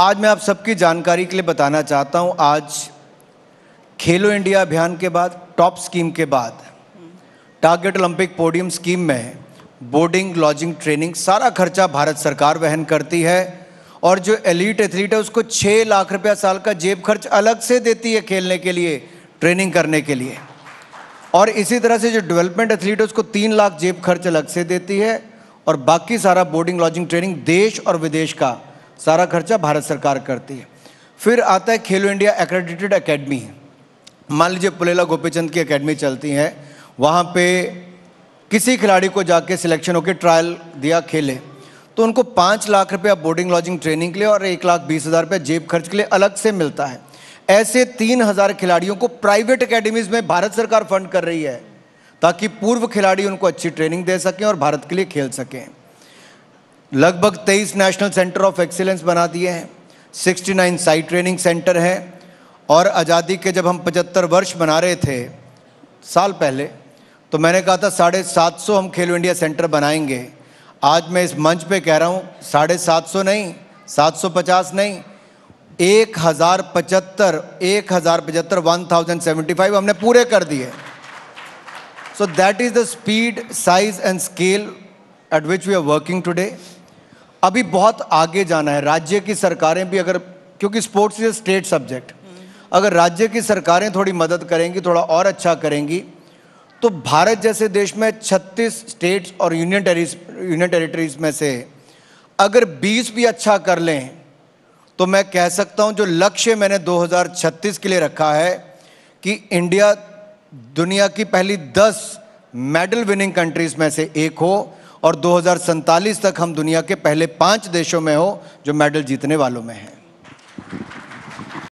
आज मैं आप सबकी जानकारी के लिए बताना चाहता हूं आज खेलो इंडिया अभियान के बाद टॉप स्कीम के बाद टारगेट ओलंपिक पोडियम स्कीम में बोर्डिंग लॉजिंग ट्रेनिंग सारा खर्चा भारत सरकार वहन करती है और जो एलिट एथलीट है उसको छः लाख रुपया साल का जेब खर्च अलग से देती है खेलने के लिए ट्रेनिंग करने के लिए और इसी तरह से जो डेवलपमेंट एथलीट है उसको तीन लाख जेब खर्च अलग से देती है और बाकी सारा बोर्डिंग लॉजिंग ट्रेनिंग देश और विदेश का सारा खर्चा भारत सरकार करती है फिर आता है खेलो इंडिया एक्रेडिटेड एकेडमी मान लीजिए पुलेला गोपीचंद की एकेडमी चलती है वहाँ पे किसी खिलाड़ी को जाके सिलेक्शन होकर ट्रायल दिया खेले तो उनको पाँच लाख रुपया बोर्डिंग लॉजिंग ट्रेनिंग के लिए और एक लाख बीस हज़ार रुपया जेब खर्च के लिए अलग से मिलता है ऐसे तीन हज़ार खिलाड़ियों को प्राइवेट अकेडमीज़ में भारत सरकार फंड कर रही है ताकि पूर्व खिलाड़ी उनको अच्छी ट्रेनिंग दे सकें और भारत के लिए खेल सकें लगभग 23 नेशनल सेंटर ऑफ एक्सीलेंस बना दिए हैं 69 साइट ट्रेनिंग सेंटर हैं और आज़ादी के जब हम 75 वर्ष बना रहे थे साल पहले तो मैंने कहा था साढ़े सात सौ हम खेलो इंडिया सेंटर बनाएंगे आज मैं इस मंच पे कह रहा हूँ साढ़े सात सौ नहीं सात सौ पचास नहीं एक हज़ार पचहत्तर एक हज़ार पचहत्तर वन थाउजेंड सेवेंटी फाइव हमने पूरे कर दिए so that is the speed size and scale at which we are working today अभी बहुत आगे जाना है राज्य की सरकारें भी अगर क्योंकि स्पोर्ट्स इज स्टेट सब्जेक्ट अगर राज्य की सरकारें थोड़ी मदद करेंगी थोड़ा और अच्छा करेंगी तो भारत जैसे देश में 36 स्टेट्स और यूनियन टेरिस यूनियन टेरिटरीज में से अगर 20 भी अच्छा कर लें तो मैं कह सकता हूं जो लक्ष्य मैंने 2036 के लिए रखा है कि इंडिया दुनिया की पहली 10 मेडल विनिंग कंट्रीज में से एक हो और दो तक हम दुनिया के पहले पाँच देशों में हो जो मेडल जीतने वालों में हैं